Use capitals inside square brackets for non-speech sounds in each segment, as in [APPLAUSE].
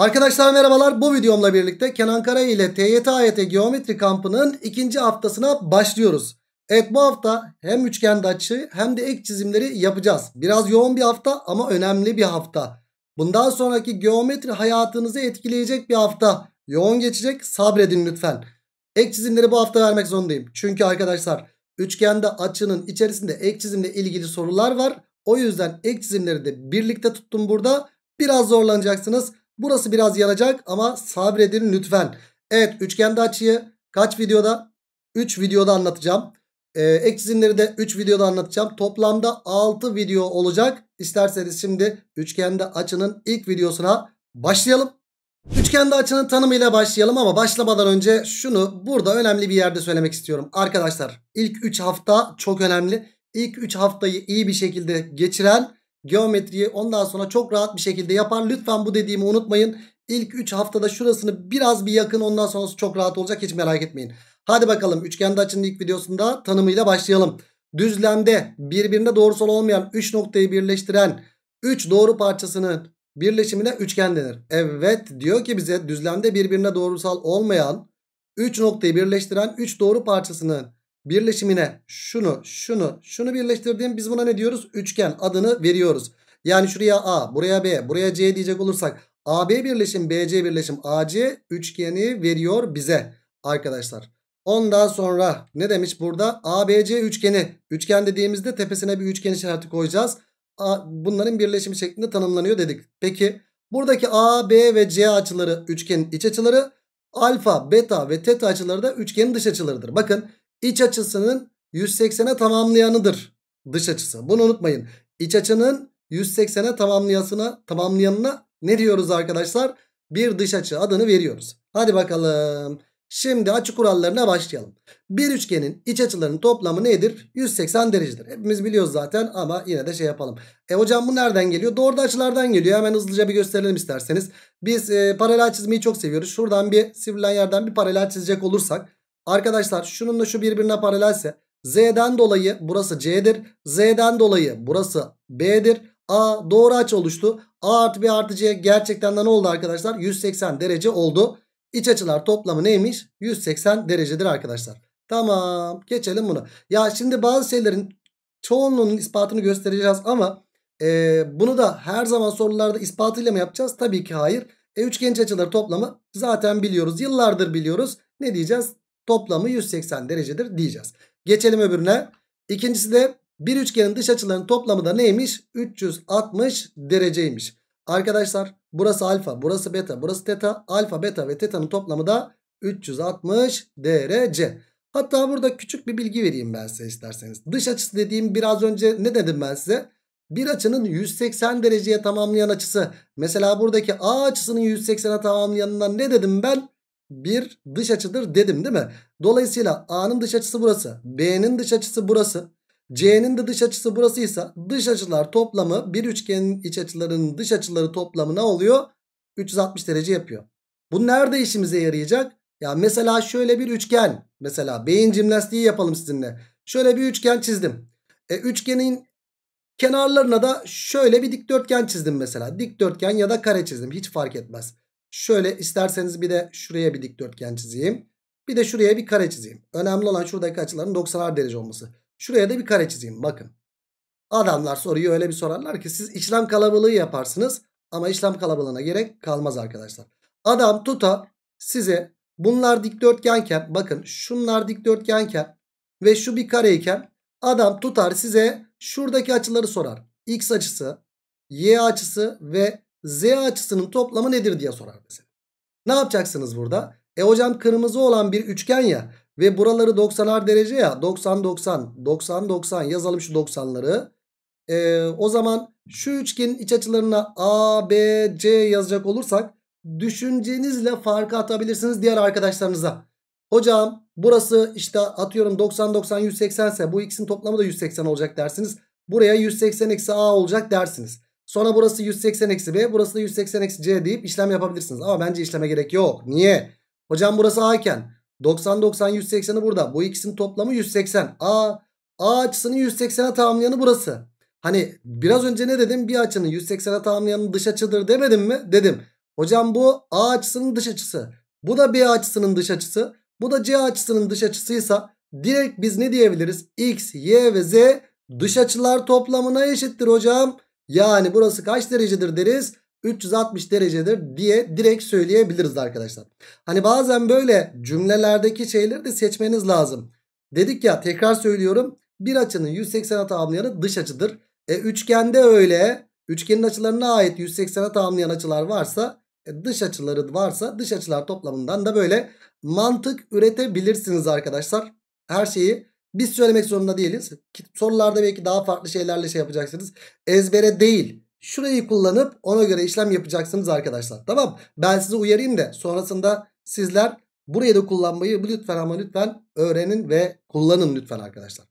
Arkadaşlar merhabalar bu videomla birlikte Kenan Kara ile TYT AYT Geometri kampının ikinci haftasına başlıyoruz. Evet bu hafta hem üçgende açı hem de ek çizimleri yapacağız. Biraz yoğun bir hafta ama önemli bir hafta. Bundan sonraki geometri hayatınızı etkileyecek bir hafta. Yoğun geçecek sabredin lütfen. Ek çizimleri bu hafta vermek zorundayım. Çünkü arkadaşlar üçgende açının içerisinde ek çizimle ilgili sorular var. O yüzden ek çizimleri de birlikte tuttum burada. Biraz zorlanacaksınız. Burası biraz yanacak ama sabredin lütfen. Evet üçgende açıyı kaç videoda? 3 videoda anlatacağım. Ee, eksinleri de 3 videoda anlatacağım. Toplamda 6 video olacak. İsterseniz şimdi üçgende açının ilk videosuna başlayalım. Üçgende açının tanımıyla başlayalım ama başlamadan önce şunu burada önemli bir yerde söylemek istiyorum. Arkadaşlar ilk 3 hafta çok önemli. İlk 3 haftayı iyi bir şekilde geçiren geometriyi ondan sonra çok rahat bir şekilde yapar. Lütfen bu dediğimi unutmayın. İlk 3 haftada şurasını biraz bir yakın ondan sonrası çok rahat olacak hiç merak etmeyin. Hadi bakalım üçgende açının ilk videosunda tanımıyla başlayalım. Düzlemde birbirine doğrusal olmayan 3 noktayı birleştiren 3 doğru parçasının birleşimine üçgen denir. Evet diyor ki bize düzlemde birbirine doğrusal olmayan 3 noktayı birleştiren 3 doğru parçasının birleşimine şunu şunu şunu birleştirdiğim biz buna ne diyoruz? Üçgen adını veriyoruz. Yani şuraya A, buraya B, buraya C diyecek olursak AB birleşim, BC birleşim, AC üçgeni veriyor bize arkadaşlar. Ondan sonra ne demiş burada? ABC üçgeni. Üçgen dediğimizde tepesine bir üçgen işareti koyacağız. Bunların birleşimi şeklinde tanımlanıyor dedik. Peki buradaki A, B ve C açıları üçgenin iç açıları. Alfa, beta ve teta açıları da üçgenin dış açılarıdır. Bakın iç açısının 180'e tamamlayanıdır dış açısı. Bunu unutmayın. İç açının 180'e tamamlayasına tamamlayanına ne diyoruz arkadaşlar? Bir dış açı adını veriyoruz. Hadi bakalım. Şimdi açı kurallarına başlayalım. Bir üçgenin iç açılarının toplamı nedir? 180 derecedir. Hepimiz biliyoruz zaten ama yine de şey yapalım. E hocam bu nereden geliyor? Doğru açılardan geliyor. Hemen hızlıca bir gösterelim isterseniz. Biz e, paralel çizmeyi çok seviyoruz. Şuradan bir sivrilen yerden bir paralel çizecek olursak Arkadaşlar şununla şu birbirine paralelse Z'den dolayı burası C'dir. Z'den dolayı burası B'dir. A doğru aç oluştu. A artı B artı C gerçekten de ne oldu arkadaşlar? 180 derece oldu. İç açılar toplamı neymiş? 180 derecedir arkadaşlar. Tamam geçelim bunu. Ya şimdi bazı şeylerin çoğunluğunun ispatını göstereceğiz ama e, bunu da her zaman sorularda ispatıyla mı yapacağız? Tabii ki hayır. E, üçgen iç açıları toplamı zaten biliyoruz. Yıllardır biliyoruz. Ne diyeceğiz? Toplamı 180 derecedir diyeceğiz. Geçelim öbürüne. İkincisi de bir üçgenin dış açılarının toplamı da neymiş? 360 dereceymiş. Arkadaşlar burası alfa, burası beta, burası teta. Alfa, beta ve teta'nın toplamı da 360 derece. Hatta burada küçük bir bilgi vereyim ben size isterseniz. Dış açısı dediğim biraz önce ne dedim ben size? Bir açının 180 dereceye tamamlayan açısı. Mesela buradaki A açısının 180'e tamamlayanından ne dedim ben? bir dış açıdır dedim değil mi? Dolayısıyla A'nın dış açısı burası. B'nin dış açısı burası. C'nin de dış açısı burasıysa dış açılar toplamı bir üçgenin iç açılarının dış açıları toplamı ne oluyor? 360 derece yapıyor. Bu nerede işimize yarayacak? Ya mesela şöyle bir üçgen. Mesela beyin jimnastiği yapalım sizinle. Şöyle bir üçgen çizdim. E, üçgenin kenarlarına da şöyle bir dikdörtgen çizdim mesela. Dikdörtgen ya da kare çizdim. Hiç fark etmez. Şöyle isterseniz bir de şuraya bir dikdörtgen çizeyim. Bir de şuraya bir kare çizeyim. Önemli olan şuradaki açıların 90 derece olması. Şuraya da bir kare çizeyim bakın. Adamlar soruyu öyle bir sorarlar ki siz işlem kalabalığı yaparsınız. Ama işlem kalabalığına gerek kalmaz arkadaşlar. Adam tuta size bunlar dikdörtgenken bakın şunlar dikdörtgenken ve şu bir kareyken adam tutar size şuradaki açıları sorar. X açısı, Y açısı ve z açısının toplamı nedir diye sorar mesela. Ne yapacaksınız burada? E hocam kırmızı olan bir üçgen ya ve buraları 90'ar derece ya 90 90 90 90 yazalım şu 90'ları. E, o zaman şu üçgenin iç açılarına A, B, C yazacak olursak düşüncenizle farkı atabilirsiniz diğer arkadaşlarınıza. Hocam burası işte atıyorum 90 90 180 ise bu ikisinin toplamı da 180 olacak dersiniz. Buraya 180 eksi A olacak dersiniz. Sonra burası 180 eksi b. Burası da 180 eksi c deyip işlem yapabilirsiniz. Ama bence işleme gerek yok. Niye? Hocam burası a iken 90 90 180'i burada. Bu ikisinin toplamı 180. A, a açısını 180'e tamamlayanı burası. Hani biraz önce ne dedim? Bir açının 180'e tamamlayanın dış açıdır demedim mi? Dedim. Hocam bu a açısının dış açısı. Bu da b açısının dış açısı. Bu da c açısının dış açısıysa direkt biz ne diyebiliriz? x, y ve z dış açılar toplamına eşittir hocam. Yani burası kaç derecedir deriz? 360 derecedir diye direkt söyleyebiliriz arkadaşlar. Hani bazen böyle cümlelerdeki şeyleri de seçmeniz lazım. Dedik ya tekrar söylüyorum. Bir açının 180'e tamamlayanı dış açıdır. E üçgende öyle. Üçgenin açılarına ait 180'e tamamlayan açılar varsa e, dış açıları varsa dış açılar toplamından da böyle mantık üretebilirsiniz arkadaşlar. Her şeyi biz söylemek zorunda değiliz. Sorularda belki daha farklı şeylerle şey yapacaksınız. Ezbere değil. Şurayı kullanıp ona göre işlem yapacaksınız arkadaşlar. Tamam. Ben sizi uyarayım da sonrasında sizler burayı da kullanmayı lütfen ama lütfen öğrenin ve kullanın lütfen arkadaşlar.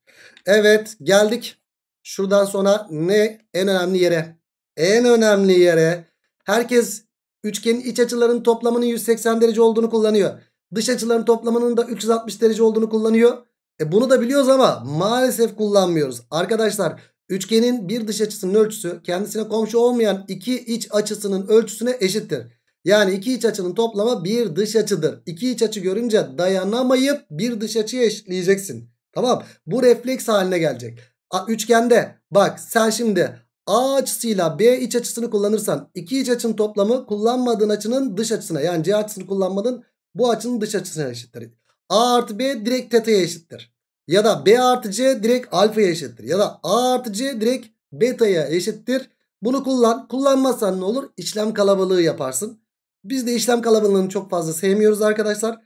Evet geldik. Şuradan sonra ne en önemli yere? En önemli yere herkes üçgenin iç açılarının toplamının 180 derece olduğunu kullanıyor. Dış açıların toplamının da 360 derece olduğunu kullanıyor. E bunu da biliyoruz ama maalesef kullanmıyoruz. Arkadaşlar üçgenin bir dış açısının ölçüsü kendisine komşu olmayan iki iç açısının ölçüsüne eşittir. Yani iki iç açının toplama bir dış açıdır. İki iç açı görünce dayanamayıp bir dış açıya eşitleyeceksin. Tamam bu refleks haline gelecek. üçgende bak sen şimdi A açısıyla B iç açısını kullanırsan iki iç açının toplamı kullanmadığın açının dış açısına yani C açısını kullanmadın bu açının dış açısına eşittir. A artı B direkt teta'ya eşittir. Ya da B artı C direkt alfaya eşittir. Ya da A artı C direkt beta'ya eşittir. Bunu kullan. Kullanmazsan ne olur? İşlem kalabalığı yaparsın. Biz de işlem kalabalığını çok fazla sevmiyoruz arkadaşlar.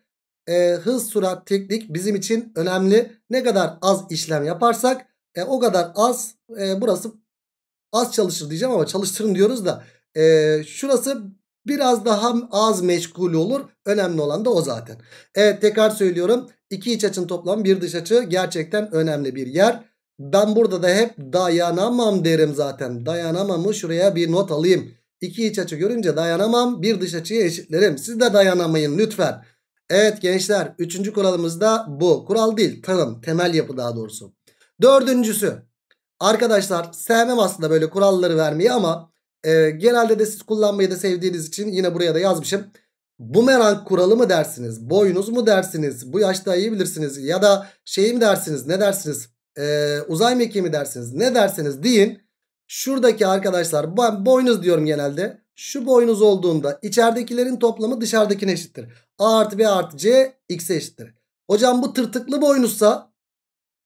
Ee, hız, sürat, teknik bizim için önemli. Ne kadar az işlem yaparsak e, o kadar az e, burası az çalışır diyeceğim ama çalıştırın diyoruz da e, şurası Biraz daha az meşgul olur. Önemli olan da o zaten. Evet tekrar söylüyorum. İki iç açın toplam bir dış açı gerçekten önemli bir yer. Ben burada da hep dayanamam derim zaten. Dayanamamı şuraya bir not alayım. İki iç açı görünce dayanamam. Bir dış açıya eşitlerim. Siz de dayanamayın lütfen. Evet gençler. Üçüncü kuralımız da bu. Kural değil. Tanım. Temel yapı daha doğrusu. Dördüncüsü. Arkadaşlar sevmem aslında böyle kuralları vermeyi ama e, genelde de siz kullanmayı da sevdiğiniz için yine buraya da yazmışım. Bumerang kuralı mı dersiniz? Boyunuz mu dersiniz? Bu yaşta iyi bilirsiniz. Ya da şey mi dersiniz? Ne dersiniz? E, uzay mekiği mi dersiniz? Ne derseniz deyin. Şuradaki arkadaşlar ben boynuz diyorum genelde. Şu boynuz olduğunda içeridekilerin toplamı dışarıdakine eşittir. A artı B artı C x'e eşittir. Hocam bu tırtıklı boynuzsa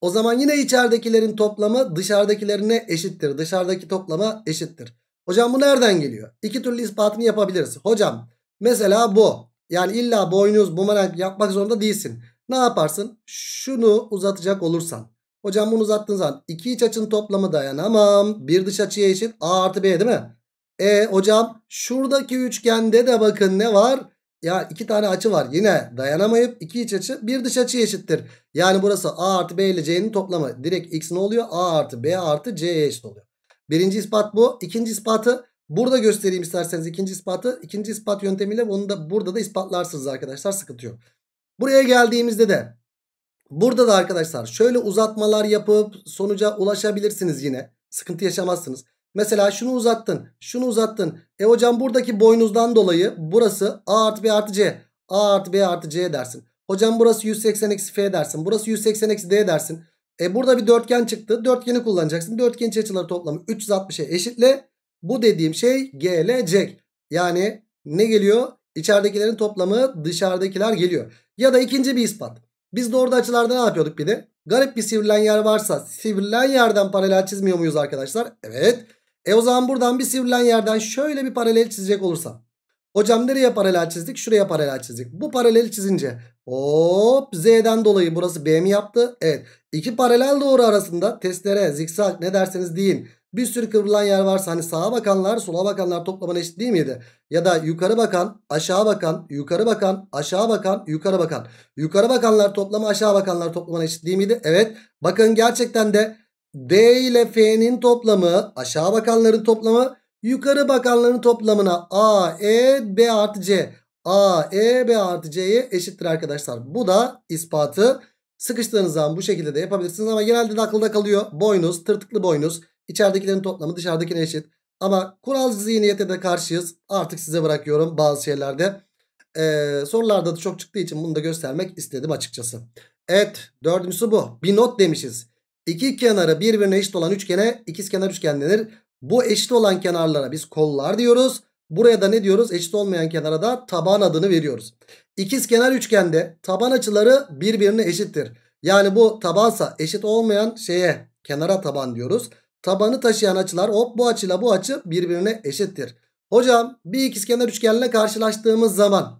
o zaman yine içeridekilerin toplamı dışarıdakilerine eşittir. Dışarıdaki toplama eşittir. Hocam bu nereden geliyor? İki türlü ispatını yapabiliriz. Hocam mesela bu. Yani illa boynuz bumerang yapmak zorunda değilsin. Ne yaparsın? Şunu uzatacak olursan. Hocam bunu uzattığın zaman iki iç açının toplamı dayanamam. Bir dış açıya eşit A artı B değil mi? E hocam şuradaki üçgende de bakın ne var? Ya iki tane açı var yine dayanamayıp iki iç açı bir dış açı eşittir. Yani burası A artı B ile C'nin toplamı. Direkt X ne oluyor? A artı B artı C eşit oluyor. Birinci ispat bu. İkinci ispatı burada göstereyim isterseniz ikinci ispatı. İkinci ispat yöntemiyle bunu da burada da ispatlarsınız arkadaşlar. Sıkıntı yok. Buraya geldiğimizde de burada da arkadaşlar şöyle uzatmalar yapıp sonuca ulaşabilirsiniz yine. Sıkıntı yaşamazsınız. Mesela şunu uzattın, şunu uzattın. E hocam buradaki boynuzdan dolayı burası A artı B artı C. A artı B artı C dersin. Hocam burası 180 eksi F dersin. Burası 180 eksi D dersin. E burada bir dörtgen çıktı. Dörtgeni kullanacaksın. Dörtgen iç açıları toplamı 360'e eşitle. Bu dediğim şey gelecek. Yani ne geliyor? İçeridekilerin toplamı dışarıdakiler geliyor. Ya da ikinci bir ispat. Biz doğru açılarda ne yapıyorduk bir de? Garip bir sivrilen yer varsa sivrilen yerden paralel çizmiyor muyuz arkadaşlar? Evet. E o zaman buradan bir sivrilen yerden şöyle bir paralel çizecek olursam. Hocam nereye paralel çizdik? Şuraya paralel çizdik. Bu paraleli çizince Hop Z'den dolayı burası B mi yaptı? Evet. İki paralel doğru arasında testere, zikzak ne derseniz deyin. Bir sürü kıvrılan yer varsa hani sağa bakanlar sola bakanlar toplamına eşit değil miydi? Ya da yukarı bakan aşağı bakan yukarı bakan aşağı bakan yukarı bakan. Yukarı bakanlar toplamı aşağı bakanlar toplamına eşit değil miydi? Evet bakın gerçekten de D ile F'nin toplamı aşağı bakanların toplamı yukarı bakanların toplamına A, E, B artı C. A, E, B artı C'ye eşittir arkadaşlar. Bu da ispatı. Sıkıştığınız zaman bu şekilde de yapabilirsiniz ama genelde de aklında kalıyor. Boynuz, tırtıklı boynuz. İçeridekilerin toplamı dışarıdakine eşit. Ama kural zihniyete de karşıyız. Artık size bırakıyorum bazı şeylerde. Ee, sorularda da çok çıktığı için bunu da göstermek istedim açıkçası. Evet dördüncüsü bu. Bir not demişiz. İki kenarı birbirine eşit olan üçgene ikiz kenar üçgen denir. Bu eşit olan kenarlara biz kollar diyoruz. Buraya da ne diyoruz? Eşit olmayan kenara da taban adını veriyoruz. İkiz kenar üçgende taban açıları birbirine eşittir. Yani bu tabansa eşit olmayan şeye kenara taban diyoruz. Tabanı taşıyan açılar hop bu açıyla bu açı birbirine eşittir. Hocam bir ikizkenar üçgenle karşılaştığımız zaman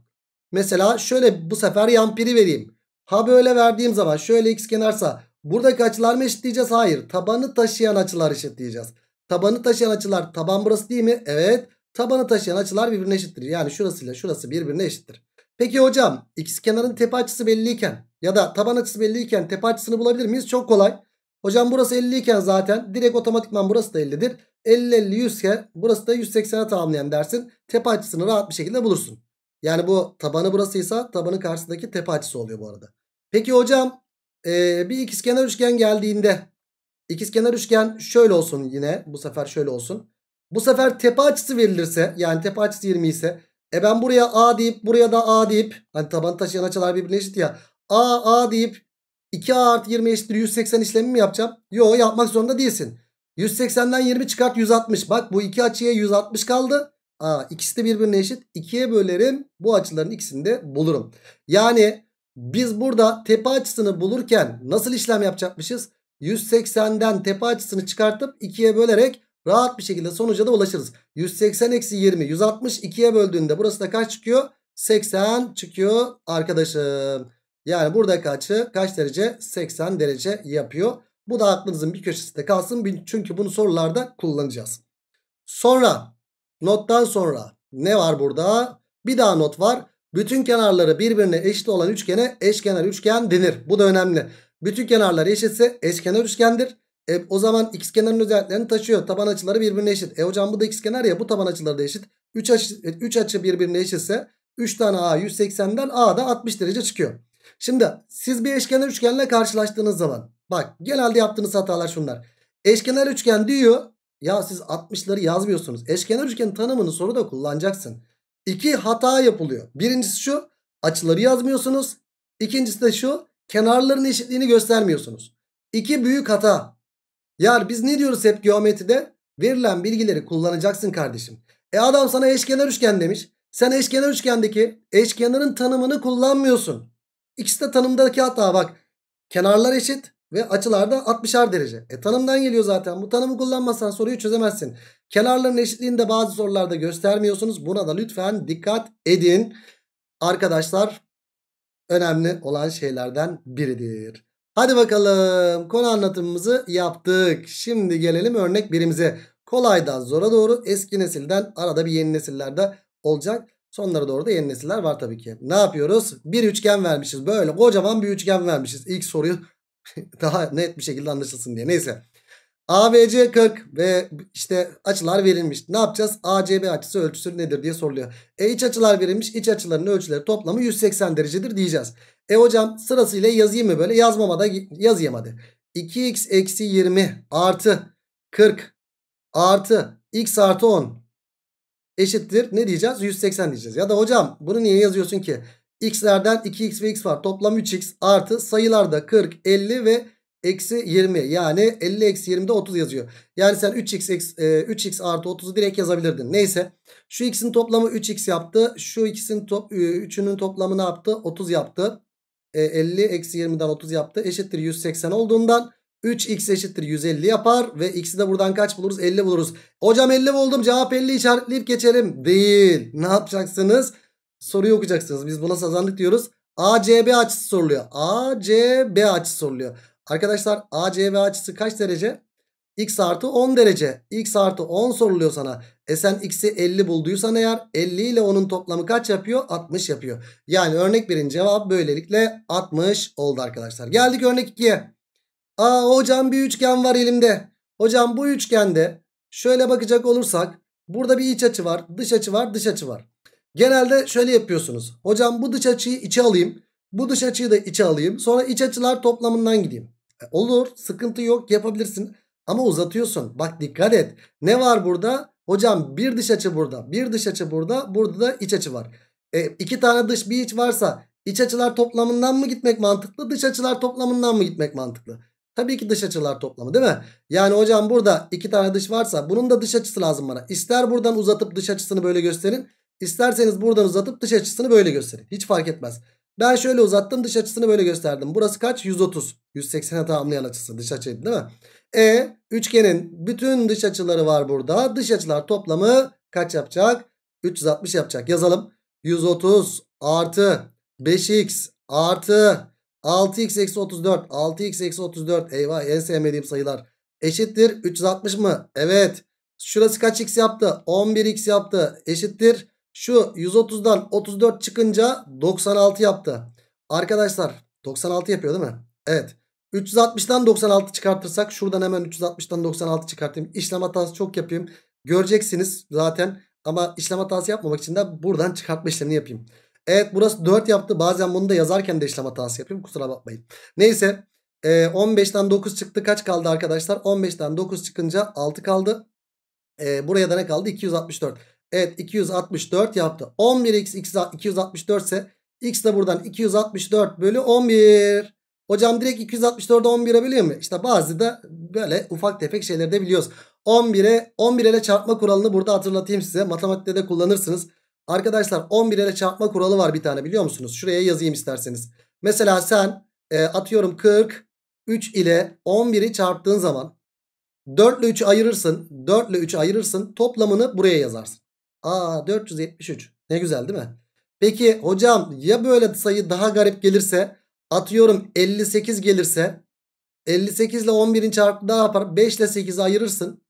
mesela şöyle bu sefer yan vereyim. Ha böyle verdiğim zaman şöyle ikizkenarsa buradaki açılar mı eşitleyeceğiz? Hayır tabanı taşıyan açılar eşitleyeceğiz. Tabanı taşıyan açılar taban burası değil mi? Evet. Tabanı taşıyan açılar birbirine eşittir. Yani şurasıyla şurası birbirine eşittir. Peki hocam ikiz kenarın tepe açısı belliyken ya da taban açısı belliyken tepe açısını bulabilir miyiz? Çok kolay. Hocam burası 50 iken zaten direkt otomatikman burası da 50'dir. 50-50-100 ise burası da 180'e tamamlayan dersin. Tepe açısını rahat bir şekilde bulursun. Yani bu tabanı burasıysa tabanın karşısındaki tepe açısı oluyor bu arada. Peki hocam ee, bir ikizkenar üçgen geldiğinde ikizkenar üçgen şöyle olsun yine bu sefer şöyle olsun. Bu sefer tepe açısı verilirse yani tepe açısı 20 ise e ben buraya A deyip buraya da A deyip hani taban taşıyan açılar birbirine eşit ya A A deyip 2A artı 20 eşittir 180 işlemi mi yapacağım? Yo yapmak zorunda değilsin. 180'den 20 çıkart 160. Bak bu iki açıya 160 kaldı. Aa, ikisi de birbirine eşit. 2'ye bölerim. Bu açıların ikisini de bulurum. Yani biz burada tepe açısını bulurken nasıl işlem yapacakmışız? 180'den tepe açısını çıkartıp 2'ye bölerek Rahat bir şekilde sonuca da ulaşırız. 180 eksi 20. 160 2'ye böldüğünde burası da kaç çıkıyor? 80 çıkıyor arkadaşım. Yani burada kaçı? Kaç derece? 80 derece yapıyor. Bu da aklınızın bir köşesinde kalsın. Çünkü bunu sorularda kullanacağız. Sonra nottan sonra ne var burada? Bir daha not var. Bütün kenarları birbirine eşit olan üçgene eşkenar üçgen denir. Bu da önemli. Bütün kenarlar eşitse eşkenar üçgendir. E, o zaman x kenarın özelliklerini taşıyor. Taban açıları birbirine eşit. E hocam bu da x kenar ya bu taban açıları da eşit. 3 açı, 3 e, açı birbirine eşitse 3 tane A 180'den A da 60 derece çıkıyor. Şimdi siz bir eşkenar üçgenle karşılaştığınız zaman bak genelde yaptığınız hatalar şunlar. Eşkenar üçgen diyor. Ya siz 60'ları yazmıyorsunuz. Eşkenar üçgen tanımını soruda kullanacaksın. İki hata yapılıyor. Birincisi şu açıları yazmıyorsunuz. İkincisi de şu kenarların eşitliğini göstermiyorsunuz. İki büyük hata. Yani biz ne diyoruz hep geometride? Verilen bilgileri kullanacaksın kardeşim. E adam sana eşkenar üçgen demiş. Sen eşkenar üçgendeki eşkenarın tanımını kullanmıyorsun. İkisi de tanımdaki hata bak. Kenarlar eşit ve açılarda 60'ar derece. E tanımdan geliyor zaten. Bu tanımı kullanmazsan soruyu çözemezsin. Kenarların eşitliğini de bazı sorularda göstermiyorsunuz. Buna da lütfen dikkat edin. Arkadaşlar önemli olan şeylerden biridir. Hadi bakalım konu anlatımımızı yaptık. Şimdi gelelim örnek birimize. Kolaydan zora doğru eski nesilden arada bir yeni nesillerde olacak. Sonlara doğru da yeni nesiller var tabii ki. Ne yapıyoruz? Bir üçgen vermişiz. Böyle kocaman bir üçgen vermişiz. İlk soruyu [LAUGHS] daha net bir şekilde anlaşılsın diye. Neyse. ABC 40 ve işte açılar verilmiş. Ne yapacağız? ACB açısı ölçüsü nedir diye soruluyor. E iç açılar verilmiş. İç açıların ölçüleri toplamı 180 derecedir diyeceğiz. E hocam sırasıyla yazayım mı böyle? Yazmama da yazayım hadi. 2x eksi 20 artı 40 artı x artı 10 eşittir. Ne diyeceğiz? 180 diyeceğiz. Ya da hocam bunu niye yazıyorsun ki? X'lerden 2x ve x var. Toplam 3x artı sayılarda 40, 50 ve eksi 20 yani 50 eksi 20'de 30 yazıyor. Yani sen 3x, eksi, 3x e, artı 30'u direkt yazabilirdin. Neyse şu x'in toplamı 3x yaptı. Şu ikisinin top, 3'ünün e, toplamı ne yaptı? 30 yaptı. E, 50 eksi 20'den 30 yaptı. Eşittir 180 olduğundan 3x eşittir 150 yapar. Ve x'i de buradan kaç buluruz? 50 buluruz. Hocam 50 buldum cevap 50 işaretleyip geçelim. Değil. Ne yapacaksınız? Soruyu okuyacaksınız. Biz buna sazanlık diyoruz. ACB açısı soruluyor. ACB açısı soruluyor. Arkadaşlar ACV açısı kaç derece? X artı 10 derece. X artı 10 soruluyor sana. E sen X'i 50 bulduysan eğer 50 ile onun toplamı kaç yapıyor? 60 yapıyor. Yani örnek birin cevap böylelikle 60 oldu arkadaşlar. Geldik örnek 2'ye. Aa hocam bir üçgen var elimde. Hocam bu üçgende şöyle bakacak olursak burada bir iç açı var, dış açı var, dış açı var. Genelde şöyle yapıyorsunuz. Hocam bu dış açıyı içe alayım. Bu dış açıyı da içe alayım. Sonra iç açılar toplamından gideyim. E, olur sıkıntı yok yapabilirsin. Ama uzatıyorsun. Bak dikkat et. Ne var burada? Hocam bir dış açı burada. Bir dış açı burada. Burada da iç açı var. E, iki tane dış bir iç varsa iç açılar toplamından mı gitmek mantıklı? Dış açılar toplamından mı gitmek mantıklı? Tabii ki dış açılar toplamı değil mi? Yani hocam burada iki tane dış varsa bunun da dış açısı lazım bana. İster buradan uzatıp dış açısını böyle gösterin. isterseniz buradan uzatıp dış açısını böyle gösterin. Hiç fark etmez. Ben şöyle uzattım dış açısını böyle gösterdim. Burası kaç? 130. 180'e tamamlayan açısı dış açıydı değil mi? E üçgenin bütün dış açıları var burada. Dış açılar toplamı kaç yapacak? 360 yapacak. Yazalım. 130 artı 5x artı 6x eksi 34. 6x eksi 34. Eyvah en sevmediğim sayılar. Eşittir 360 mı? Evet. Şurası kaç x yaptı? 11x yaptı. Eşittir şu 130'dan 34 çıkınca 96 yaptı. Arkadaşlar 96 yapıyor değil mi? Evet. 360'dan 96 çıkartırsak şuradan hemen 360'dan 96 çıkartayım. İşlem hatası çok yapayım. Göreceksiniz zaten ama işlem hatası yapmamak için de buradan çıkartma işlemini yapayım. Evet burası 4 yaptı. Bazen bunu da yazarken de işlem hatası yapayım. Kusura bakmayın. Neyse. 15'ten ee, 9 çıktı. Kaç kaldı arkadaşlar? 15'ten 9 çıkınca 6 kaldı. Ee, buraya da ne kaldı? 264. Evet 264 yaptı. 11x 264 ise x de buradan 264 bölü 11. Hocam direkt 264'e 11'e biliyor mu? İşte bazı da böyle ufak tefek şeyleri de biliyoruz. 11'e 11 ile çarpma kuralını burada hatırlatayım size. Matematikte de kullanırsınız. Arkadaşlar 11 ile çarpma kuralı var bir tane biliyor musunuz? Şuraya yazayım isterseniz. Mesela sen e, atıyorum 43 ile 11'i çarptığın zaman 4 ile 3'ü ayırırsın. 4 ile 3'ü ayırırsın. Toplamını buraya yazarsın. Aa 473. Ne güzel değil mi? Peki hocam ya böyle sayı daha garip gelirse atıyorum 58 gelirse 58 ile 11'in çarpı daha yapar? 5 ile 8'i ayırırsın.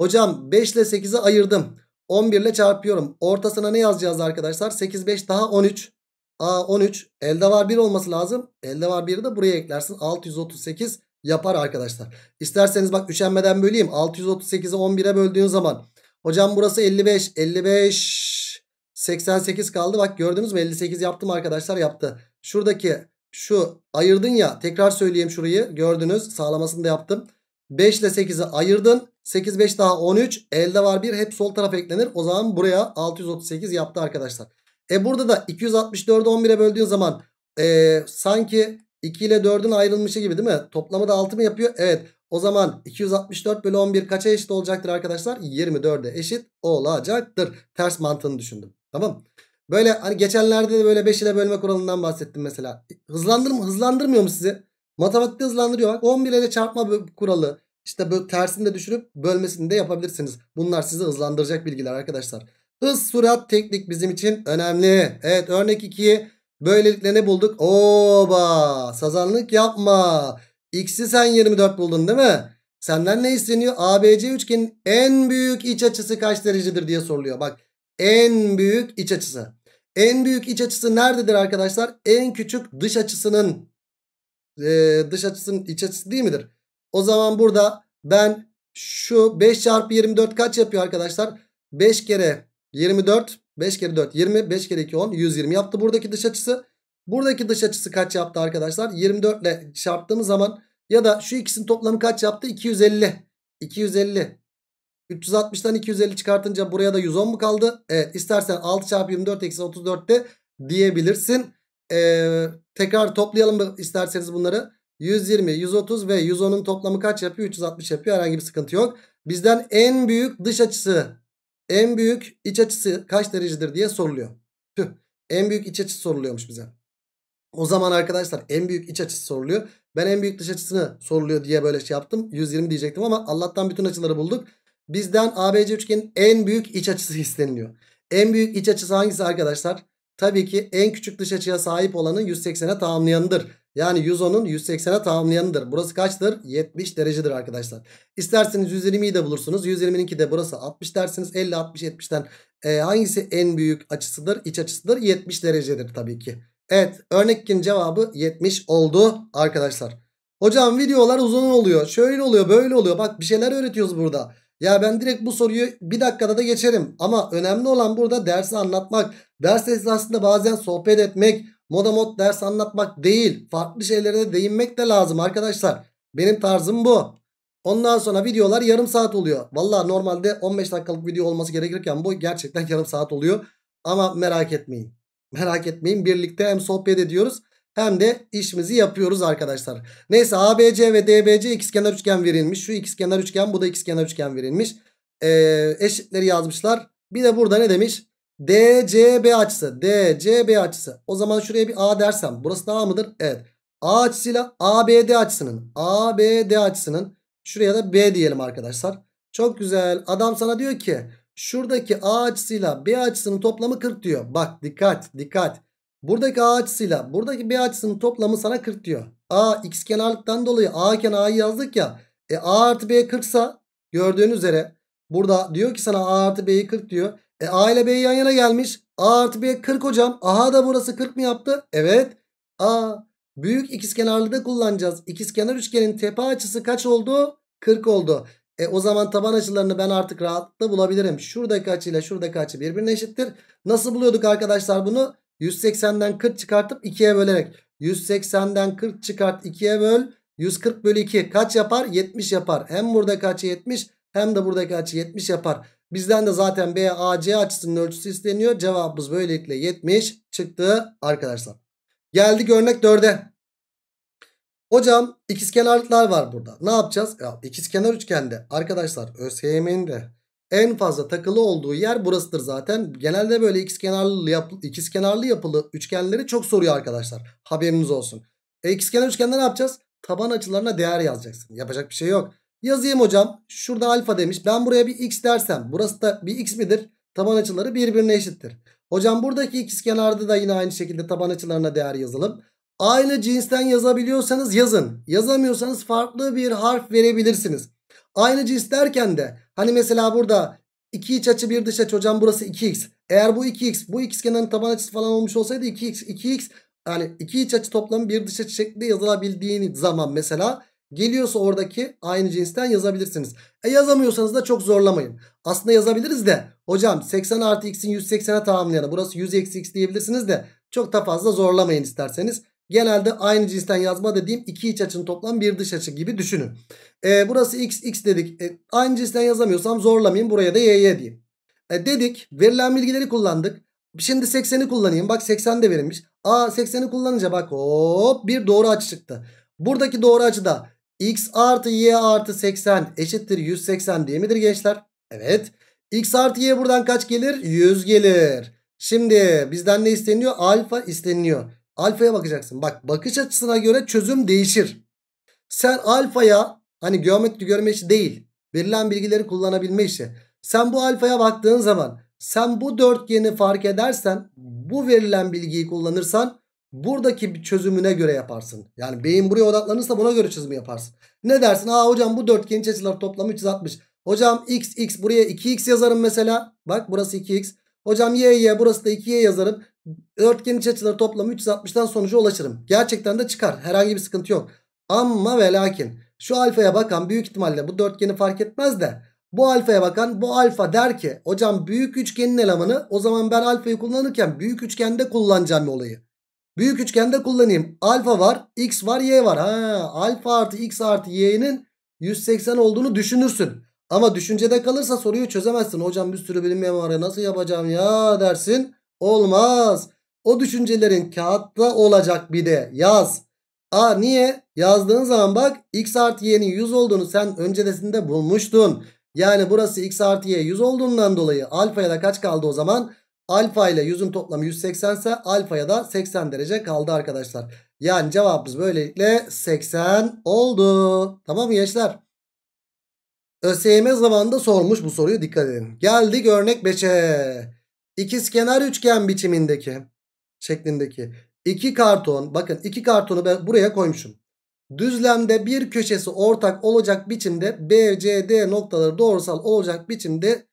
Hocam 5 ile 8'i ayırdım. 11 ile çarpıyorum. Ortasına ne yazacağız arkadaşlar? 8 5 daha 13. Aa 13. Elde var 1 olması lazım. Elde var 1'i de buraya eklersin. 638 yapar arkadaşlar. İsterseniz bak üşenmeden böleyim. 638'i 11'e böldüğün zaman Hocam burası 55. 55. 88 kaldı. Bak gördünüz mü? 58 yaptım arkadaşlar yaptı. Şuradaki şu ayırdın ya. Tekrar söyleyeyim şurayı. Gördünüz. Sağlamasını da yaptım. 5 ile 8'i ayırdın. 8 5 daha 13. Elde var 1. Hep sol taraf eklenir. O zaman buraya 638 yaptı arkadaşlar. E burada da 264'ü 11'e böldüğün zaman e, sanki 2 ile 4'ün ayrılmışı gibi değil mi? Toplamı da 6 mı yapıyor? Evet. O zaman 264 bölü 11 kaça eşit olacaktır arkadaşlar? 24'e eşit olacaktır. Ters mantığını düşündüm. Tamam Böyle hani geçenlerde de böyle 5 ile bölme kuralından bahsettim mesela. Hızlandır mı? Hızlandırmıyor mu sizi? Matematikte hızlandırıyor. Bak 11 ile çarpma kuralı. İşte böyle tersini de düşürüp bölmesini de yapabilirsiniz. Bunlar sizi hızlandıracak bilgiler arkadaşlar. Hız, sürat, teknik bizim için önemli. Evet örnek 2'yi böylelikle ne bulduk? Oba! Sazanlık yapma. X'i sen 24 buldun değil mi? Senden ne isteniyor? ABC üçgenin en büyük iç açısı kaç derecedir diye soruluyor. Bak en büyük iç açısı. En büyük iç açısı nerededir arkadaşlar? En küçük dış açısının e, dış açısının iç açısı değil midir? O zaman burada ben şu 5 çarpı 24 kaç yapıyor arkadaşlar? 5 kere 24 5 kere 4 20 5 kere 2 10 120 yaptı buradaki dış açısı. Buradaki dış açısı kaç yaptı arkadaşlar? 24 ile çarptığımız zaman ya da şu ikisinin toplamı kaç yaptı? 250. 250. 360'tan 250 çıkartınca buraya da 110 mu kaldı? Evet istersen 6 çarpı 24 eksi 34 de diyebilirsin. Ee, tekrar toplayalım mı isterseniz bunları. 120, 130 ve 110'un toplamı kaç yapıyor? 360 yapıyor. Herhangi bir sıkıntı yok. Bizden en büyük dış açısı, en büyük iç açısı kaç derecedir diye soruluyor. Tüh. En büyük iç açısı soruluyormuş bize. O zaman arkadaşlar en büyük iç açısı soruluyor. Ben en büyük dış açısını soruluyor diye böyle şey yaptım. 120 diyecektim ama Allah'tan bütün açıları bulduk. Bizden ABC üçgenin en büyük iç açısı isteniliyor. En büyük iç açısı hangisi arkadaşlar? Tabii ki en küçük dış açıya sahip olanın 180'e tamamlayanıdır. Yani 110'un 180'e tamamlayanıdır. Burası kaçtır? 70 derecedir arkadaşlar. İsterseniz 120'yi de bulursunuz. 120'nin ki de burası 60 dersiniz. 50, 60, 70'ten e, hangisi en büyük açısıdır? İç açısıdır. 70 derecedir tabii ki. Evet örnek 2'nin cevabı 70 oldu arkadaşlar. Hocam videolar uzun oluyor. Şöyle oluyor böyle oluyor. Bak bir şeyler öğretiyoruz burada. Ya ben direkt bu soruyu bir dakikada da geçerim. Ama önemli olan burada dersi anlatmak. Ders esnasında bazen sohbet etmek. Moda mod ders anlatmak değil. Farklı şeylere de değinmek de lazım arkadaşlar. Benim tarzım bu. Ondan sonra videolar yarım saat oluyor. Valla normalde 15 dakikalık video olması gerekirken bu gerçekten yarım saat oluyor. Ama merak etmeyin. Merak etmeyin birlikte hem sohbet ediyoruz hem de işimizi yapıyoruz arkadaşlar. Neyse ABC ve DBC ikizkenar üçgen verilmiş. Şu ikizkenar üçgen bu da ikizkenar üçgen verilmiş. Ee, eşitleri yazmışlar. Bir de burada ne demiş? DCB açısı. DCB açısı. O zaman şuraya bir A dersem. Burası da A mıdır? Evet. A açısıyla ABD açısının. ABD açısının. Şuraya da B diyelim arkadaşlar. Çok güzel. Adam sana diyor ki Şuradaki A açısıyla B açısının toplamı 40 diyor. Bak dikkat dikkat. Buradaki A açısıyla buradaki B açısının toplamı sana 40 diyor. A x kenarlıktan dolayı A iken A'yı yazdık ya. E A artı B 40 sa gördüğün üzere burada diyor ki sana A artı B'yi 40 diyor. E A ile B yan yana gelmiş. A artı B 40 hocam. Aha da burası 40 mı yaptı? Evet. A büyük da kullanacağız. İkizkenar üçgenin tepe açısı kaç oldu? 40 oldu. E o zaman taban açılarını ben artık rahatlıkla bulabilirim. Şuradaki açıyla şuradaki açı birbirine eşittir. Nasıl buluyorduk arkadaşlar bunu? 180'den 40 çıkartıp 2'ye bölerek. 180'den 40 çıkart 2'ye böl. 140 bölü 2 kaç yapar? 70 yapar. Hem buradaki açı 70 hem de buradaki açı 70 yapar. Bizden de zaten BAC açısının ölçüsü isteniyor. Cevabımız böylelikle 70 çıktı arkadaşlar. Geldik örnek 4'e. Hocam ikizkenarlıklar var burada. Ne yapacağız? Ya, ikizkenar üçgende arkadaşlar ÖSYM'nin de en fazla takılı olduğu yer burasıdır zaten. Genelde böyle ikizkenarlı, yap ikizkenarlı yapılı üçgenleri çok soruyor arkadaşlar. Haberiniz olsun. E, ikizkenar üçgende ne yapacağız? Taban açılarına değer yazacaksın. Yapacak bir şey yok. Yazayım hocam. Şurada alfa demiş. Ben buraya bir x dersem burası da bir x midir? Taban açıları birbirine eşittir. Hocam buradaki ikizkenarda da yine aynı şekilde taban açılarına değer yazalım. Aynı cinsten yazabiliyorsanız yazın. Yazamıyorsanız farklı bir harf verebilirsiniz. Aynı cins derken de hani mesela burada iki iç açı bir dış açı hocam burası 2x. Eğer bu 2x bu x kenarın taban açısı falan olmuş olsaydı 2x 2x yani iki iç açı toplamı bir dış açı şeklinde yazılabildiğini zaman mesela geliyorsa oradaki aynı cinsten yazabilirsiniz. E yazamıyorsanız da çok zorlamayın. Aslında yazabiliriz de hocam 80 artı x'in 180'e tamamlayana burası 100 eksi x diyebilirsiniz de çok da fazla zorlamayın isterseniz. Genelde aynı cinsten yazma dediğim iki iç açının toplam bir dış açı gibi düşünün. E, burası x x dedik. E, aynı cinsten yazamıyorsam zorlamayayım buraya da y y diyeyim. E, dedik verilen bilgileri kullandık. Şimdi 80'i kullanayım. Bak 80 de verilmiş. A 80'i kullanınca bak hop bir doğru açı çıktı. Buradaki doğru açı da x artı y artı 80 eşittir 180 değil midir gençler? Evet. x artı y buradan kaç gelir? 100 gelir. Şimdi bizden ne isteniyor? Alfa isteniyor. Alfaya bakacaksın. Bak bakış açısına göre çözüm değişir. Sen alfaya hani geometri görme işi değil. Verilen bilgileri kullanabilme işi. Sen bu alfaya baktığın zaman sen bu dörtgeni fark edersen bu verilen bilgiyi kullanırsan buradaki bir çözümüne göre yaparsın. Yani beyin buraya odaklanırsa buna göre çözümü yaparsın. Ne dersin? Aa hocam bu dörtgenin iç açıları toplamı 360. Hocam x x buraya 2x yazarım mesela. Bak burası 2x. Hocam y y burası da 2y yazarım. Dörtgen iç açıları toplamı 360'dan sonuca ulaşırım. Gerçekten de çıkar. Herhangi bir sıkıntı yok. Ama ve lakin şu alfaya bakan büyük ihtimalle bu dörtgeni fark etmez de bu alfaya bakan bu alfa der ki hocam büyük üçgenin elemanı o zaman ben alfayı kullanırken büyük üçgende kullanacağım olayı. Büyük üçgende kullanayım. Alfa var, x var, y var. Ha, alfa artı x artı y'nin 180 olduğunu düşünürsün. Ama düşüncede kalırsa soruyu çözemezsin. Hocam bir sürü bilinmeyen var ya nasıl yapacağım ya dersin. Olmaz. O düşüncelerin kağıtta olacak bir de yaz. A niye? Yazdığın zaman bak x artı y'nin 100 olduğunu sen öncesinde bulmuştun. Yani burası x artı y 100 olduğundan dolayı alfaya da kaç kaldı o zaman? Alfa ile 100'ün toplamı 180 ise alfaya da 80 derece kaldı arkadaşlar. Yani cevabımız böylelikle 80 oldu. Tamam mı gençler? ÖSYM zamanında sormuş bu soruyu dikkat edin. Geldik örnek 5'e ikizkenar üçgen biçimindeki şeklindeki iki karton bakın iki kartonu ben buraya koymuşum. Düzlemde bir köşesi ortak olacak biçimde BCD noktaları doğrusal olacak biçimde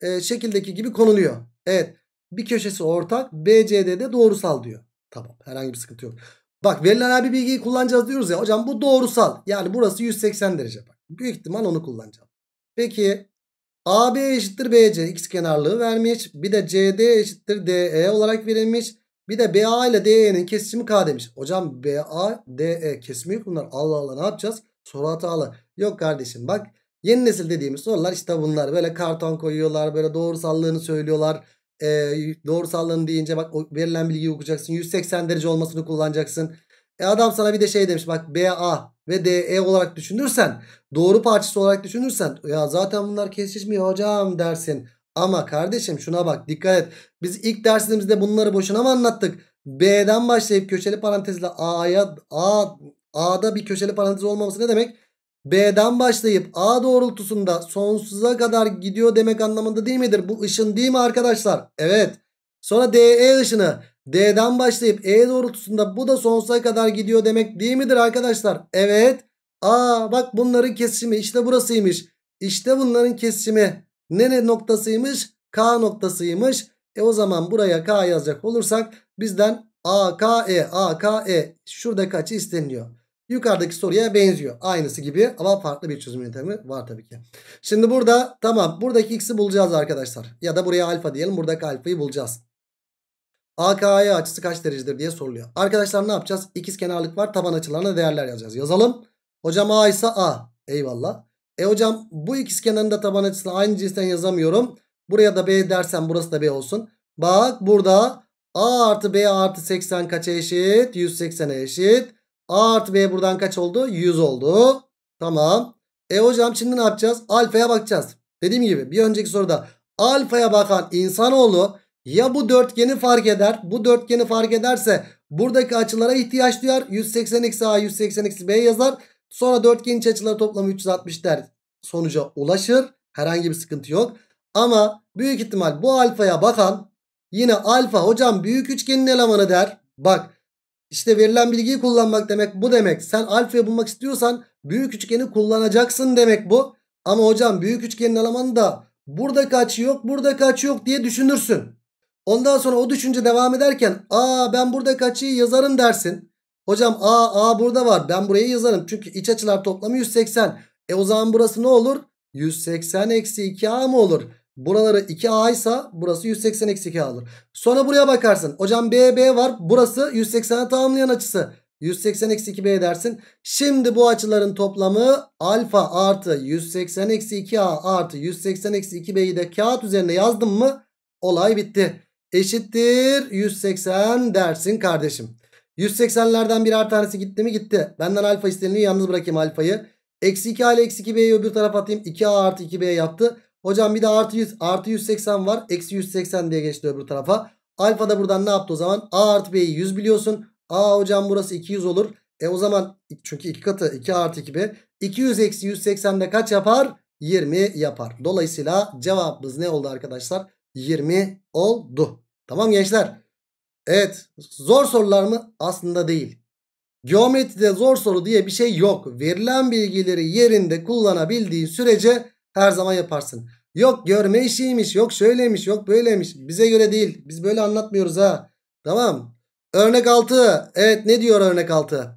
e, şekildeki gibi konuluyor. Evet bir köşesi ortak BCD'de doğrusal diyor. Tamam herhangi bir sıkıntı yok. Bak verilen bir bilgiyi kullanacağız diyoruz ya hocam bu doğrusal. Yani burası 180 derece bak. Büyük ihtimal onu kullanacağım. Peki AB eşittir BC x kenarlığı vermiş. Bir de CD eşittir DE olarak verilmiş. Bir de BA ile DE'nin kesişimi K demiş. Hocam BA, DE kesimi yok bunlar. Allah Allah ne yapacağız? Soru hatalı. Yok kardeşim bak. Yeni nesil dediğimiz sorular işte bunlar. Böyle karton koyuyorlar. Böyle doğrusallığını söylüyorlar. Ee, doğrusallığını deyince bak verilen bilgiyi okuyacaksın. 180 derece olmasını kullanacaksın. E adam sana bir de şey demiş bak BA ve DE olarak düşünürsen doğru parçası olarak düşünürsen ya zaten bunlar kesişmiyor hocam dersin. Ama kardeşim şuna bak dikkat et. Biz ilk dersimizde bunları boşuna mı anlattık? B'den başlayıp köşeli parantezle A'ya A, A'da bir köşeli parantez olmaması ne demek? B'den başlayıp A doğrultusunda sonsuza kadar gidiyor demek anlamında değil midir? Bu ışın değil mi arkadaşlar? Evet. Sonra DE ışını. D'den başlayıp E doğrultusunda bu da sonsuza kadar gidiyor demek değil midir arkadaşlar? Evet. Aa bak bunların kesişimi işte burasıymış. İşte bunların kesişimi ne noktasıymış? K noktasıymış. E o zaman buraya K yazacak olursak bizden AKE AKE şurada kaçı isteniyor. Yukarıdaki soruya benziyor. Aynısı gibi ama farklı bir çözüm yöntemi var tabii ki. Şimdi burada tamam buradaki x'i bulacağız arkadaşlar. Ya da buraya alfa diyelim buradaki alfayı bulacağız. AKA'ya açısı kaç derecedir diye soruluyor. Arkadaşlar ne yapacağız? İkiz kenarlık var. Taban açılarına değerler yazacağız. Yazalım. Hocam A ise A. Eyvallah. E hocam bu ikiz kenarında taban açısını aynı cinsten yazamıyorum. Buraya da B dersen burası da B olsun. Bak burada A artı B artı 80 kaça eşit? 180'e eşit. A artı B buradan kaç oldu? 100 oldu. Tamam. E hocam şimdi ne yapacağız? Alfaya bakacağız. Dediğim gibi bir önceki soruda alfaya bakan insanoğlu ya bu dörtgeni fark eder. Bu dörtgeni fark ederse buradaki açılara ihtiyaç duyar. 180x A 180x B yazar. Sonra dörtgenin iç açıları toplamı 360 der. Sonuca ulaşır. Herhangi bir sıkıntı yok. Ama büyük ihtimal bu alfaya bakan yine alfa hocam büyük üçgenin elemanı der. Bak işte verilen bilgiyi kullanmak demek bu demek. Sen alfayı bulmak istiyorsan büyük üçgeni kullanacaksın demek bu. Ama hocam büyük üçgenin elemanı da burada kaç yok burada kaç yok diye düşünürsün. Ondan sonra o düşünce devam ederken aa ben burada kaçı yazarım dersin. Hocam aa a burada var ben burayı yazarım. Çünkü iç açılar toplamı 180. E o zaman burası ne olur? 180 eksi 2a mı olur? Buraları 2a ise burası 180 eksi 2a olur. Sonra buraya bakarsın. Hocam b b var burası 180'e tamamlayan açısı. 180 eksi 2b dersin. Şimdi bu açıların toplamı alfa artı 180 eksi 2a artı 180 eksi 2b'yi de kağıt üzerine yazdım mı olay bitti eşittir 180 dersin kardeşim. 180'lerden birer tanesi gitti mi gitti. Benden alfa isteniliyor yalnız bırakayım alfayı. Eksi 2 ile eksi 2b'yi öbür tarafa atayım. 2a artı 2b yaptı. Hocam bir de artı 100 artı 180 var. Eksi 180 diye geçti öbür tarafa. Alfa da buradan ne yaptı o zaman? A artı B'yi 100 biliyorsun. A hocam burası 200 olur. E o zaman çünkü 2 katı 2 artı 2B. 200 eksi 180 de kaç yapar? 20 yapar. Dolayısıyla cevabımız ne oldu arkadaşlar? 20 oldu. Tamam gençler. Evet zor sorular mı? Aslında değil. Geometride zor soru diye bir şey yok. Verilen bilgileri yerinde kullanabildiğin sürece her zaman yaparsın. Yok görme işiymiş, yok şöyleymiş, yok böyleymiş. Bize göre değil. Biz böyle anlatmıyoruz ha. Tamam. Örnek 6. Evet ne diyor örnek 6?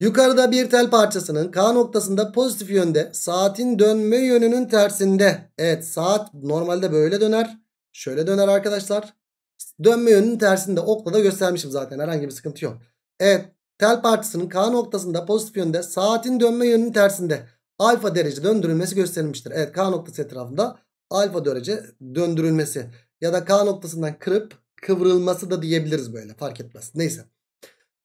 Yukarıda bir tel parçasının K noktasında pozitif yönde saatin dönme yönünün tersinde. Evet saat normalde böyle döner. Şöyle döner arkadaşlar. Dönme yönünün tersinde okla da göstermişim zaten. Herhangi bir sıkıntı yok. Evet. Tel parçasının K noktasında pozitif yönde saatin dönme yönünün tersinde alfa derece döndürülmesi gösterilmiştir. Evet K noktası etrafında alfa derece döndürülmesi ya da K noktasından kırıp kıvrılması da diyebiliriz böyle fark etmez. Neyse.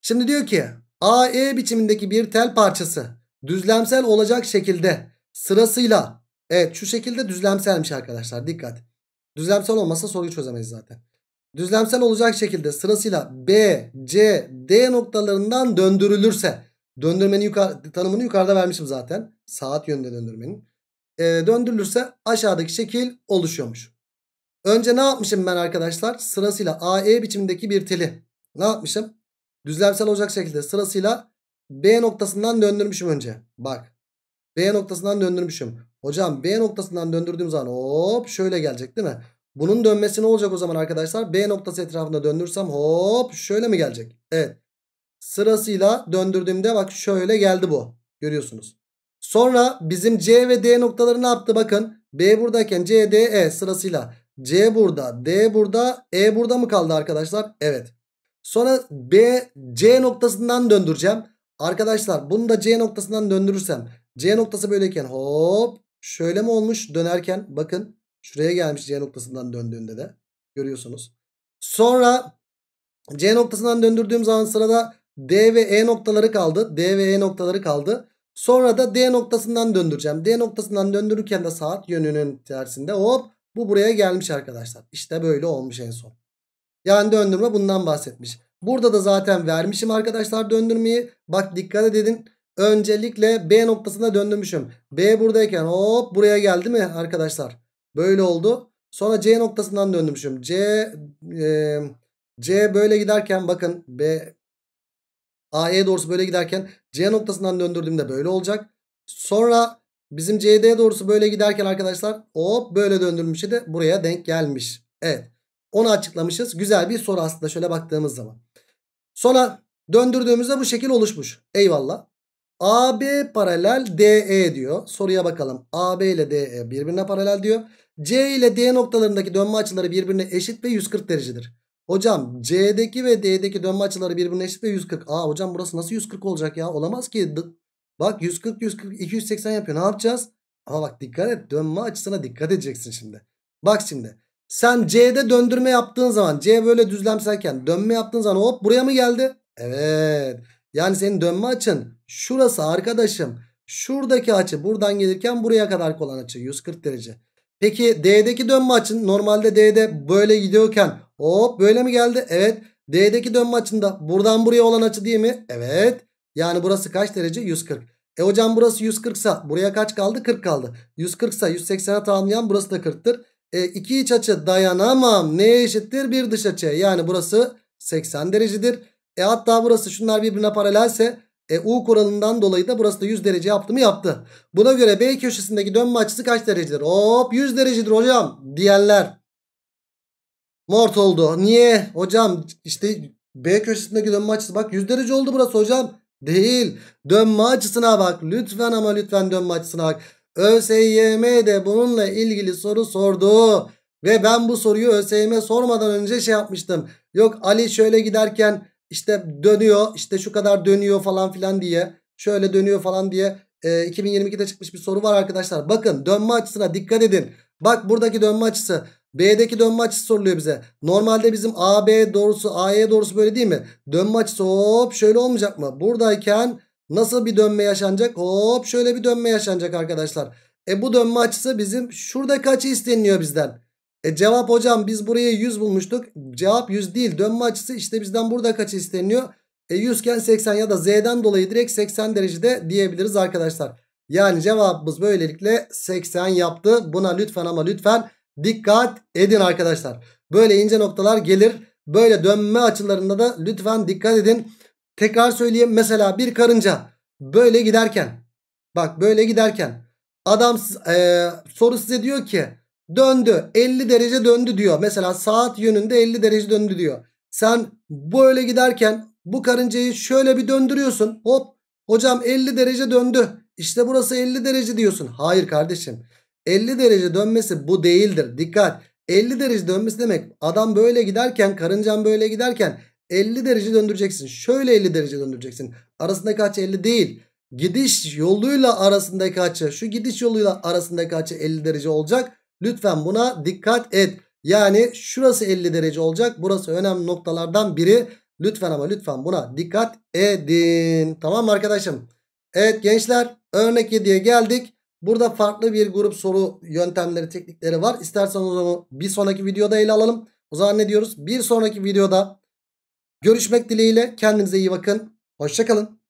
Şimdi diyor ki AE biçimindeki bir tel parçası düzlemsel olacak şekilde sırasıyla evet şu şekilde düzlemselmiş arkadaşlar dikkat. Düzlemsel olmasa soruyu çözemeyiz zaten. Düzlemsel olacak şekilde sırasıyla B, C, D noktalarından döndürülürse döndürmenin yukarı, tanımını yukarıda vermişim zaten. Saat yönünde döndürmenin. E, döndürülürse aşağıdaki şekil oluşuyormuş. Önce ne yapmışım ben arkadaşlar? Sırasıyla A, E biçimindeki bir teli. Ne yapmışım? Düzlemsel olacak şekilde sırasıyla B noktasından döndürmüşüm önce. Bak. B noktasından döndürmüşüm. Hocam B noktasından döndürdüğüm zaman hop şöyle gelecek değil mi? Bunun dönmesi ne olacak o zaman arkadaşlar? B noktası etrafında döndürsem hop şöyle mi gelecek? Evet. Sırasıyla döndürdüğümde bak şöyle geldi bu. Görüyorsunuz. Sonra bizim C ve D noktaları ne yaptı? Bakın B buradayken C, D, E sırasıyla. C burada, D burada, E burada mı kaldı arkadaşlar? Evet. Sonra B, C noktasından döndüreceğim. Arkadaşlar bunu da C noktasından döndürürsem. C noktası böyleyken hop Şöyle mi olmuş dönerken bakın şuraya gelmiş C noktasından döndüğünde de görüyorsunuz. Sonra C noktasından döndürdüğüm zaman sırada D ve E noktaları kaldı. D ve E noktaları kaldı. Sonra da D noktasından döndüreceğim. D noktasından döndürürken de saat yönünün tersinde hop bu buraya gelmiş arkadaşlar. İşte böyle olmuş en son. Yani döndürme bundan bahsetmiş. Burada da zaten vermişim arkadaşlar döndürmeyi. Bak dikkat edin. Öncelikle B noktasına döndürmüşüm. B buradayken hop buraya geldi mi arkadaşlar? Böyle oldu. Sonra C noktasından döndürmüşüm. C e, C böyle giderken bakın B AE doğrusu böyle giderken C noktasından döndürdüğümde böyle olacak. Sonra bizim CD doğrusu böyle giderken arkadaşlar hop böyle döndürmüş de buraya denk gelmiş. Evet. Onu açıklamışız. Güzel bir soru aslında şöyle baktığımız zaman. Sonra döndürdüğümüzde bu şekil oluşmuş. Eyvallah. AB paralel DE diyor. Soruya bakalım. AB ile DE birbirine paralel diyor. C ile D noktalarındaki dönme açıları birbirine eşit ve 140 derecedir. Hocam C'deki ve D'deki dönme açıları birbirine eşit ve 140. Aa hocam burası nasıl 140 olacak ya? Olamaz ki. Bak 140 140 280 yapıyor. Ne yapacağız? Ama bak dikkat et. Dönme açısına dikkat edeceksin şimdi. Bak şimdi. Sen C'de döndürme yaptığın zaman C böyle düzlemselken dönme yaptığın zaman hop buraya mı geldi? Evet. Yani senin dönme açın şurası arkadaşım. Şuradaki açı buradan gelirken buraya kadar olan açı 140 derece. Peki D'deki dönme açın normalde D'de böyle gidiyorken hop böyle mi geldi? Evet. D'deki dönme açında buradan buraya olan açı değil mi? Evet. Yani burası kaç derece? 140. E hocam burası 140 sa buraya kaç kaldı? 40 kaldı. 140 sa 180'e tamamlayan burası da 40'tır. E, iki iç açı dayanamam. Neye eşittir? Bir dış açı. Yani burası 80 derecedir. E hatta burası şunlar birbirine paralelse e, U kuralından dolayı da burası da 100 derece yaptı mı yaptı. Buna göre B köşesindeki dönme açısı kaç derecedir? Hop 100 derecedir hocam diyenler. Mort oldu. Niye? Hocam işte B köşesindeki dönme açısı bak 100 derece oldu burası hocam. Değil. Dönme açısına bak. Lütfen ama lütfen dönme açısına bak. ÖSYM de bununla ilgili soru sordu. Ve ben bu soruyu ÖSYM sormadan önce şey yapmıştım. Yok Ali şöyle giderken işte dönüyor işte şu kadar dönüyor falan filan diye şöyle dönüyor falan diye e, 2022'de çıkmış bir soru var arkadaşlar. Bakın dönme açısına dikkat edin. Bak buradaki dönme açısı B'deki dönme açısı soruluyor bize. Normalde bizim AB doğrusu AE doğrusu böyle değil mi? Dönme açısı hop şöyle olmayacak mı? Buradayken nasıl bir dönme yaşanacak? Hop şöyle bir dönme yaşanacak arkadaşlar. E bu dönme açısı bizim şurada açı isteniliyor bizden. E cevap hocam biz buraya 100 bulmuştuk. Cevap 100 değil. Dönme açısı işte bizden burada kaç isteniyor? E 100 iken 80 ya da z'den dolayı direkt 80 derecede diyebiliriz arkadaşlar. Yani cevabımız böylelikle 80 yaptı. Buna lütfen ama lütfen dikkat edin arkadaşlar. Böyle ince noktalar gelir. Böyle dönme açılarında da lütfen dikkat edin. Tekrar söyleyeyim mesela bir karınca böyle giderken bak böyle giderken adam e, soru size diyor ki döndü 50 derece döndü diyor. Mesela saat yönünde 50 derece döndü diyor. Sen böyle giderken bu karıncayı şöyle bir döndürüyorsun. Hop hocam 50 derece döndü. İşte burası 50 derece diyorsun. Hayır kardeşim 50 derece dönmesi bu değildir. Dikkat 50 derece dönmesi demek adam böyle giderken karıncan böyle giderken 50 derece döndüreceksin. Şöyle 50 derece döndüreceksin. Arasındaki açı 50 değil. Gidiş yoluyla arasındaki açı şu gidiş yoluyla arasındaki açı 50 derece olacak. Lütfen buna dikkat et. Yani şurası 50 derece olacak. Burası önemli noktalardan biri. Lütfen ama lütfen buna dikkat edin. Tamam mı arkadaşım? Evet gençler örnek 7'ye geldik. Burada farklı bir grup soru yöntemleri teknikleri var. İsterseniz onu bir sonraki videoda ele alalım. O zaman ne diyoruz? Bir sonraki videoda görüşmek dileğiyle kendinize iyi bakın. Hoşçakalın.